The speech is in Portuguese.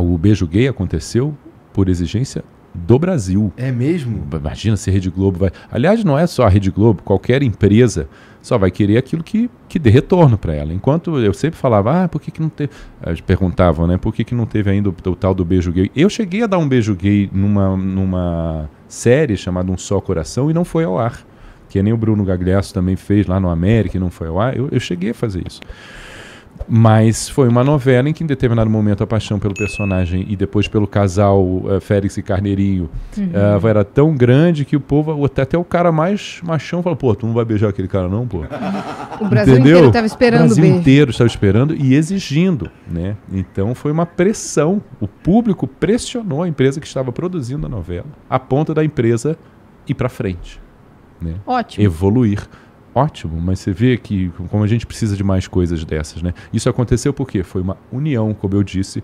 o beijo gay aconteceu por exigência do Brasil. É mesmo? Imagina se a Rede Globo vai. Aliás, não é só a Rede Globo, qualquer empresa só vai querer aquilo que, que dê retorno para ela. Enquanto eu sempre falava, ah, por que, que não teve. Eles perguntavam, né? Por que, que não teve ainda o, o, tal do beijo gay? Eu cheguei a dar um beijo gay numa, numa série chamada Um Só Coração e não foi ao ar. Que nem o Bruno Gagliasso também fez lá no América e não foi ao ar. Eu, eu cheguei a fazer isso. Mas foi uma novela em que, em determinado momento, a paixão pelo personagem e depois pelo casal uh, Félix e Carneirinho uhum. uh, era tão grande que o povo, até, até o cara mais machão, falou: pô, tu não vai beijar aquele cara, não, pô. O Brasil Entendeu? inteiro estava esperando. O Brasil beijo. inteiro estava esperando e exigindo, né? Então foi uma pressão. O público pressionou a empresa que estava produzindo a novela, a ponta da empresa ir para frente. Né? Ótimo. Evoluir ótimo, mas você vê que como a gente precisa de mais coisas dessas, né? Isso aconteceu porque foi uma união, como eu disse,